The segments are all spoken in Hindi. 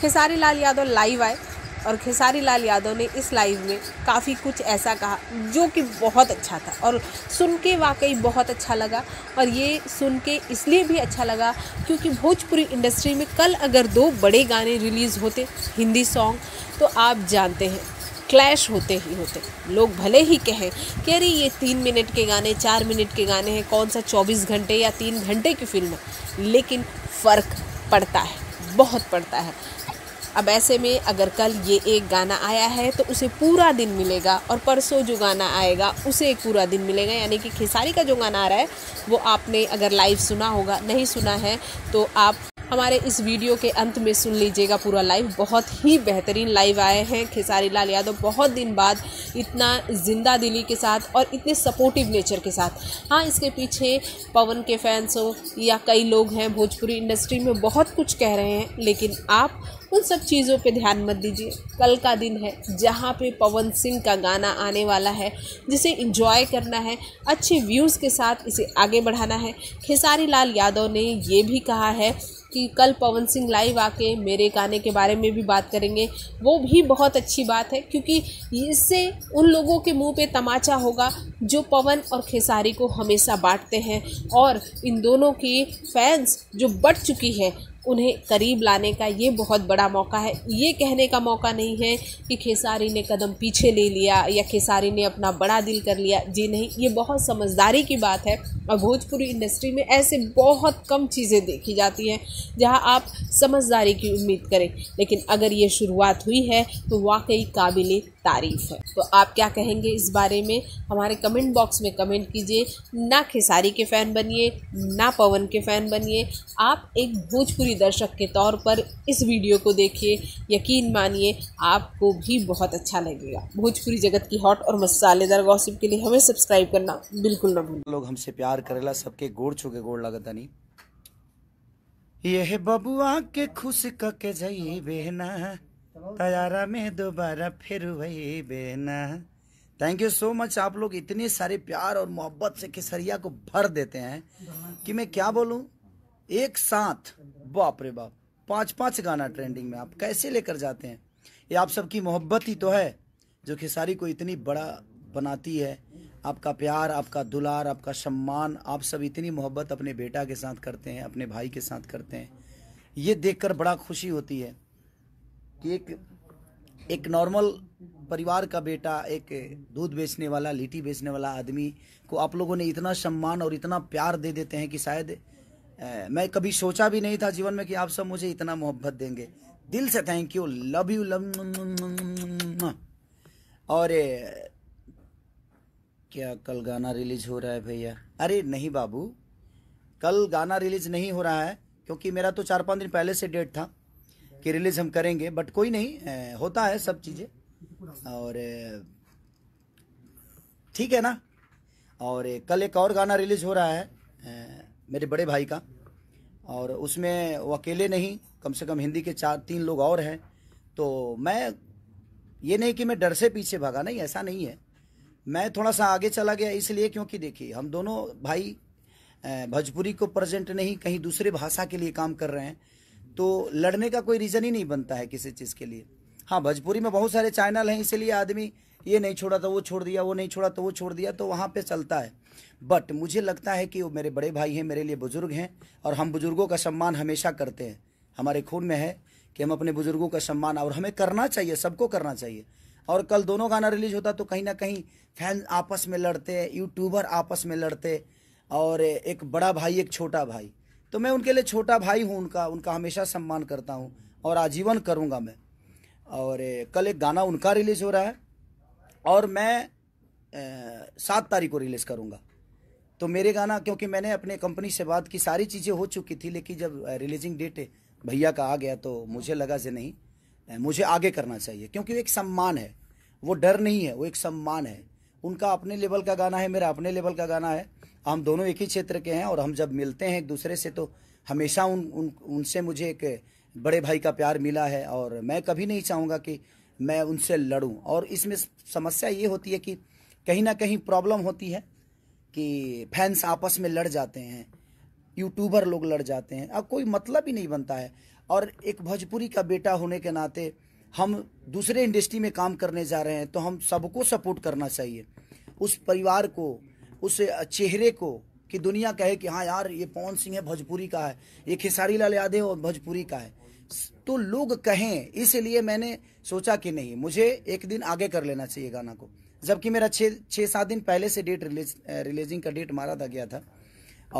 खेसारी लाल यादव लाइव आए और खेसारी लाल यादव ने इस लाइव में काफ़ी कुछ ऐसा कहा जो कि बहुत अच्छा था और सुन के वाकई बहुत अच्छा लगा और ये सुन के इसलिए भी अच्छा लगा क्योंकि भोजपुरी इंडस्ट्री में कल अगर दो बड़े गाने रिलीज़ होते हिंदी सॉन्ग तो आप जानते हैं क्लैश होते ही होते लोग भले ही कहें कि अरे ये तीन मिनट के गाने चार मिनट के गाने हैं कौन सा चौबीस घंटे या तीन घंटे की फिल्म है लेकिन फ़र्क पड़ता है बहुत पड़ता है अब ऐसे में अगर कल ये एक गाना आया है तो उसे पूरा दिन मिलेगा और परसों जो गाना आएगा उसे एक पूरा दिन मिलेगा यानी कि खेसारी का जो गाना आ रहा है वो आपने अगर लाइव सुना होगा नहीं सुना है तो आप हमारे इस वीडियो के अंत में सुन लीजिएगा पूरा लाइव बहुत ही बेहतरीन लाइव आए हैं खेसारी लाल यादव बहुत दिन बाद इतना ज़िंदा दिली के साथ और इतने सपोर्टिव नेचर के साथ हाँ इसके पीछे पवन के फैंस हो या कई लोग हैं भोजपुरी इंडस्ट्री में बहुत कुछ कह रहे हैं लेकिन आप उन सब चीज़ों पे ध्यान मत दीजिए कल का दिन है जहाँ पे पवन सिंह का गाना आने वाला है जिसे इंजॉय करना है अच्छे व्यूज़ के साथ इसे आगे बढ़ाना है खेसारी लाल यादव ने ये भी कहा है कि कल पवन सिंह लाइव आके मेरे गाने के बारे में भी बात करेंगे वो भी बहुत अच्छी बात है क्योंकि इससे उन लोगों के मुंह पे तमाचा होगा जो पवन और खेसारी को हमेशा बांटते हैं और इन दोनों की फैंस जो बढ़ चुकी है उन्हें करीब लाने का ये बहुत बड़ा मौका है ये कहने का मौका नहीं है कि खेसारी ने कदम पीछे ले लिया या खेसारी ने अपना बड़ा दिल कर लिया जी नहीं ये बहुत समझदारी की बात है और भोजपुरी इंडस्ट्री में ऐसे बहुत कम चीज़ें देखी जाती हैं जहां आप समझदारी की उम्मीद करें लेकिन अगर ये शुरुआत हुई है तो वाकई काबिल तारीफ़ है तो आप क्या कहेंगे इस बारे में हमारे कमेंट बॉक्स में कमेंट कीजिए ना खेसारी के फ़ैन बनिए ना पवन के फ़ैन बनिए आप एक भोजपुरी भी दर्शक के तौर पर इस वीडियो को देखिए यकीन मानिए आपको भी बहुत अच्छा लगेगा भोजपुरी जगत की हॉट और मसालेदार गॉसिप के लिए हमें सब्सक्राइब करना बिल्कुल ना भूलें लोग हमसे प्यार करेला सबके गोड़ छुके गोड़ नहीं यह बबुआ के खुश कके जई बेना तयारा में दोबारा फिर वही बेना थैंक यू सो मच आप लोग इतने सारे प्यार और मोहब्बत से केसरिया को भर देते हैं कि मैं क्या बोलूं एक साथ बाप रे बाप पांच पांच गाना ट्रेंडिंग में आप कैसे लेकर जाते हैं ये आप सबकी मोहब्बत ही तो है जो खेसारी को इतनी बड़ा बनाती है आपका प्यार आपका दुलार आपका सम्मान आप सब इतनी मोहब्बत अपने बेटा के साथ करते हैं अपने भाई के साथ करते हैं ये देखकर बड़ा खुशी होती है कि एक एक नॉर्मल परिवार का बेटा एक दूध बेचने वाला लिट्टी बेचने वाला आदमी को आप लोगों ने इतना सम्मान और इतना प्यार दे देते हैं कि शायद मैं कभी सोचा भी नहीं था जीवन में कि आप सब मुझे इतना मोहब्बत देंगे दिल से thank you love you love और क्या कल गाना रिलीज हो रहा है भैया अरे नहीं बाबू कल गाना रिलीज नहीं हो रहा है क्योंकि मेरा तो चार पाँच दिन पहले से डेट था कि रिलीज हम करेंगे बट कोई नहीं होता है सब चीज़ें और ठीक है ना और कल एक और गाना रिलीज हो रहा है मेरे बड़े भाई का और उसमें वो अकेले नहीं कम से कम हिंदी के चार तीन लोग और हैं तो मैं ये नहीं कि मैं डर से पीछे भागा नहीं ऐसा नहीं है मैं थोड़ा सा आगे चला गया इसलिए क्योंकि देखिए हम दोनों भाई भोजपुरी को प्रेजेंट नहीं कहीं दूसरे भाषा के लिए काम कर रहे हैं तो लड़ने का कोई रीज़न ही नहीं बनता है किसी चीज़ के लिए हाँ भोजपुरी में बहुत सारे चैनल हैं इसलिए आदमी ये नहीं छोड़ा तो वो छोड़ दिया वो नहीं छोड़ा तो वो छोड़ दिया तो वहाँ पे चलता है बट मुझे लगता है कि वो मेरे बड़े भाई हैं मेरे लिए बुज़ुर्ग हैं और हम बुज़ुर्गों का सम्मान हमेशा करते हैं हमारे खून में है कि हम अपने बुज़ुर्गों का सम्मान और हमें करना चाहिए सबको करना चाहिए और कल दोनों गाना रिलीज होता तो कहीं ना कहीं फैन आपस में लड़ते यूट्यूबर आपस में लड़ते और एक बड़ा भाई एक छोटा भाई तो मैं उनके लिए छोटा भाई हूँ उनका उनका हमेशा सम्मान करता हूँ और आजीवन करूँगा मैं और कल एक गाना उनका रिलीज़ हो रहा है और मैं सात तारीख को रिलीज़ करूँगा तो मेरे गाना क्योंकि मैंने अपने कंपनी से बात की सारी चीज़ें हो चुकी थी लेकिन जब रिलीजिंग डेट भैया का आ गया तो मुझे लगा से नहीं मुझे आगे करना चाहिए क्योंकि एक सम्मान है वो डर नहीं है वो एक सम्मान है उनका अपने लेवल का गाना है मेरा अपने लेवल का गाना है हम दोनों एक ही क्षेत्र के हैं और हम जब मिलते हैं एक दूसरे से तो हमेशा उन उन उनसे मुझे एक बड़े भाई का प्यार मिला है और मैं कभी नहीं चाहूँगा कि मैं उनसे लड़ूं और इसमें समस्या ये होती है कि कहीं ना कहीं प्रॉब्लम होती है कि फैंस आपस में लड़ जाते हैं यूट्यूबर लोग लड़ जाते हैं अब कोई मतलब ही नहीं बनता है और एक भोजपुरी का बेटा होने के नाते हम दूसरे इंडस्ट्री में काम करने जा रहे हैं तो हम सबको सपोर्ट करना चाहिए उस परिवार को उस चेहरे को कि दुनिया कहे कि हाँ यार ये पवन सिंह है भोजपुरी का है ये खेसारी लाल यादव भोजपुरी का है तो लोग कहें इसलिए मैंने सोचा कि नहीं मुझे एक दिन आगे कर लेना चाहिए गाना को जबकि मेरा छः छः सात दिन पहले से डेट रिलीज रिलीजिंग का डेट मारा था गया था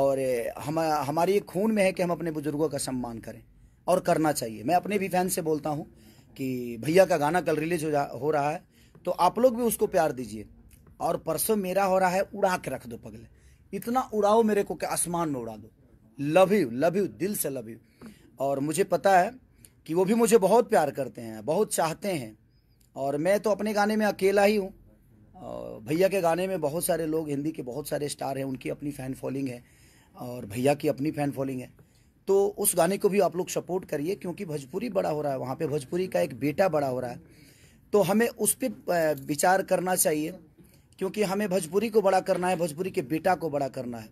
और हम हमारी एक खून में है कि हम अपने बुजुर्गों का सम्मान करें और करना चाहिए मैं अपने भी फैन से बोलता हूँ कि भैया का गाना कल रिलीज हो जा हो रहा है तो आप लोग भी उसको प्यार दीजिए और परसों मेरा हो रहा है उड़ा के रख दो पगले इतना उड़ाओ मेरे को कि आसमान में उड़ा दो लव यू लव यू दिल से लव यू और मुझे पता है कि वो भी मुझे बहुत प्यार करते हैं बहुत चाहते हैं और मैं तो अपने गाने में अकेला ही हूँ भैया के गाने में बहुत सारे लोग हिंदी के बहुत सारे स्टार हैं उनकी अपनी फ़ैन फॉलोइंग है और भैया की अपनी फ़ैन फॉलोइंग है तो उस गाने को भी आप लोग सपोर्ट करिए क्योंकि भोजपुरी बड़ा हो रहा है वहाँ पे भोजपुरी का एक बेटा बड़ा हो रहा है तो हमें उस पर विचार करना चाहिए क्योंकि हमें भोजपुरी को बड़ा करना है भोजपुरी के बेटा को बड़ा करना है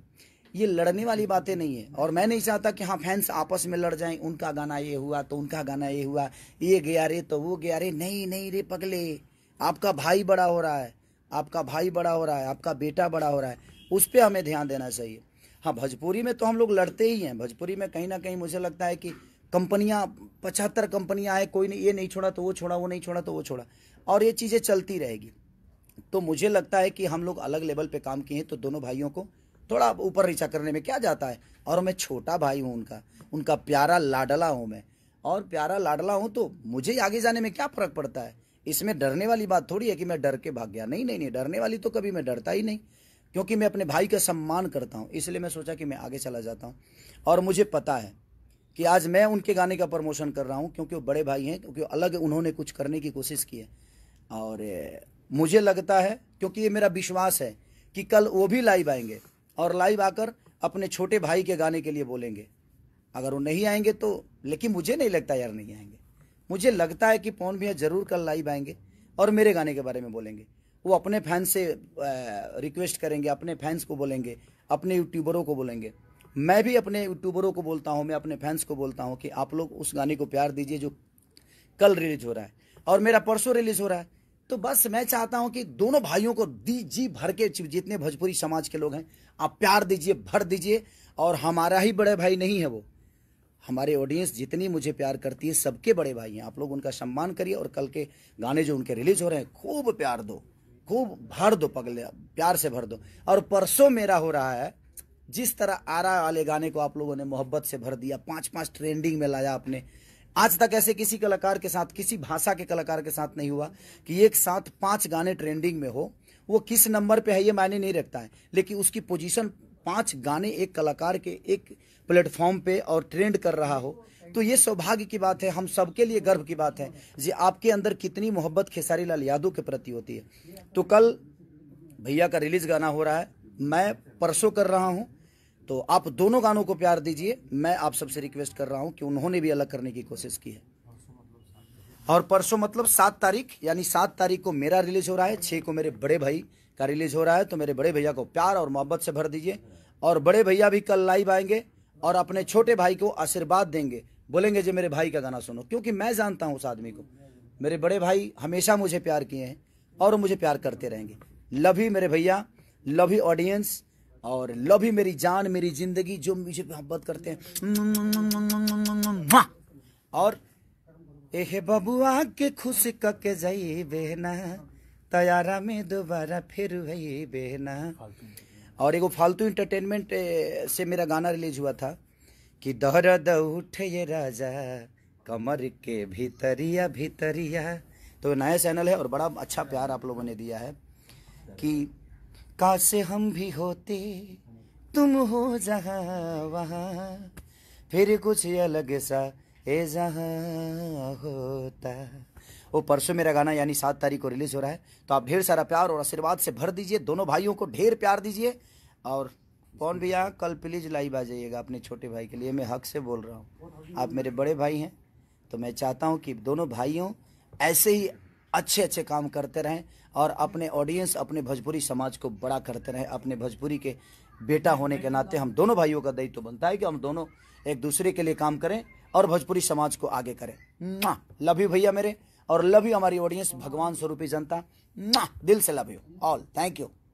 ये लड़ने वाली बातें नहीं है और मैं नहीं चाहता कि हाँ फैंस आपस में लड़ जाएं उनका गाना ये हुआ तो उनका गाना ये हुआ ये गया रे तो वो गया रे नहीं नहीं रे पगले आपका भाई बड़ा हो रहा है आपका भाई बड़ा हो रहा है आपका बेटा बड़ा हो रहा है उस पर हमें ध्यान देना चाहिए हाँ भोजपुरी में तो हम लोग लड़ते ही हैं भोजपुरी में कहीं ना कहीं मुझे लगता है कि कंपनियाँ पचहत्तर कंपनियाँ हैं कोई नहीं ये नहीं छोड़ा तो वो छोड़ा वो नहीं छोड़ा तो वो छोड़ा और ये चीज़ें चलती रहेगी तो मुझे लगता है कि हम लोग अलग लेवल पे काम किए हैं तो दोनों भाइयों को थोड़ा ऊपर रिचा करने में क्या जाता है और मैं छोटा भाई हूँ उनका उनका प्यारा लाडला हूँ मैं और प्यारा लाडला हूँ तो मुझे आगे जाने में क्या फर्क पड़ता है इसमें डरने वाली बात थोड़ी है कि मैं डर के भाग गया नहीं नहीं नहीं डरने वाली तो कभी मैं डरता ही नहीं क्योंकि मैं अपने भाई का सम्मान करता हूँ इसलिए मैं सोचा कि मैं आगे चला जाता हूँ और मुझे पता है कि आज मैं उनके गाने का प्रमोशन कर रहा हूँ क्योंकि वो बड़े भाई हैं क्योंकि अलग उन्होंने कुछ करने की कोशिश की है और मुझे लगता है क्योंकि ये मेरा विश्वास है कि कल वो भी लाइव आएंगे और लाइव आकर अपने छोटे भाई के गाने के लिए बोलेंगे अगर वो नहीं आएंगे तो लेकिन मुझे नहीं लगता यार नहीं आएंगे मुझे लगता है कि पवन भैया जरूर कल लाइव आएंगे और मेरे गाने के बारे में बोलेंगे वो अपने फैंस से रिक्वेस्ट करेंगे अपने फैंस को बोलेंगे अपने यूट्यूबरों को बोलेंगे मैं भी अपने यूट्यूबरों को बोलता हूँ मैं अपने फैंस को बोलता हूँ कि आप लोग उस गाने को प्यार दीजिए जो कल रिलीज हो रहा है और मेरा परसों रिलीज हो रहा है तो बस मैं चाहता हूं कि दोनों भाइयों को दी जी भर के जितने भोजपुरी समाज के लोग हैं आप प्यार दीजिए भर दीजिए और हमारा ही बड़े भाई नहीं है वो हमारे ऑडियंस जितनी मुझे प्यार करती है सबके बड़े भाई हैं आप लोग उनका सम्मान करिए और कल के गाने जो उनके रिलीज हो रहे हैं खूब प्यार दो खूब भर दो पगले प्यार से भर दो और परसों मेरा हो रहा है जिस तरह आरा वाले गाने को आप लोगों ने मोहब्बत से भर दिया पांच पांच ट्रेंडिंग में लाया आपने आज तक ऐसे किसी कलाकार के साथ किसी भाषा के कलाकार के साथ नहीं हुआ कि एक साथ पांच गाने ट्रेंडिंग में हो वो किस नंबर पे है ये मायने नहीं रखता है लेकिन उसकी पोजीशन पांच गाने एक कलाकार के एक प्लेटफॉर्म पे और ट्रेंड कर रहा हो तो ये सौभाग्य की बात है हम सबके लिए गर्व की बात है जी आपके अंदर कितनी मोहब्बत खेसारी लाल यादव के प्रति होती है तो कल भैया का रिलीज गाना हो रहा है मैं परसों कर रहा हूँ तो आप दोनों गानों को प्यार दीजिए मैं आप सबसे रिक्वेस्ट कर रहा हूं कि उन्होंने भी अलग करने की कोशिश की है और परसों मतलब सात तारीख यानी सात तारीख को मेरा रिलीज हो रहा है छह को मेरे बड़े भाई का रिलीज हो रहा है तो मेरे बड़े भैया को प्यार और मोहब्बत से भर दीजिए और बड़े भैया भी कल लाइव आएंगे और अपने छोटे भाई को आशीर्वाद देंगे बोलेंगे जी मेरे भाई का गाना सुनो क्योंकि मैं जानता हूँ उस आदमी को मेरे बड़े भाई हमेशा मुझे प्यार किए हैं और मुझे प्यार करते रहेंगे लव ही मेरे भैया लव ही ऑडियंस और लव ही मेरी जान मेरी जिंदगी जो मुझे मोहब्बत करते हैं और एहे बबुआ के खुश कके जाइए बहना तयारा में दोबारा फिर वही बहना और एगो फालतू इंटरटेनमेंट से मेरा गाना रिलीज हुआ था कि दहरा उठे ये राजा कमर के भीतरिया भीतरिया तो नया चैनल है और बड़ा अच्छा प्यार आप लोगों ने दिया है कि काश हम भी होते तुम हो जहा वहाँ फिर कुछ अलग सा ए होता वो परसों मेरा गाना यानी सात तारीख को रिलीज हो रहा है तो आप ढेर सारा प्यार और आशीर्वाद से भर दीजिए दोनों भाइयों को ढेर प्यार दीजिए और कौन भी यहाँ कल प्लीज लाइव आ जाइएगा अपने छोटे भाई के लिए मैं हक से बोल रहा हूँ आप मेरे बड़े भाई हैं तो मैं चाहता हूँ कि दोनों भाइयों ऐसे ही अच्छे अच्छे काम करते रहें और अपने ऑडियंस अपने भोजपुरी समाज को बड़ा करते रहें अपने भोजपुरी के बेटा होने के नाते हम दोनों भाइयों का दायित्व तो बनता है कि हम दोनों एक दूसरे के लिए काम करें और भोजपुरी समाज को आगे करें लव यू भैया मेरे और लव यू हमारी ऑडियंस भगवान स्वरूपी जनता दिल से love you all thank you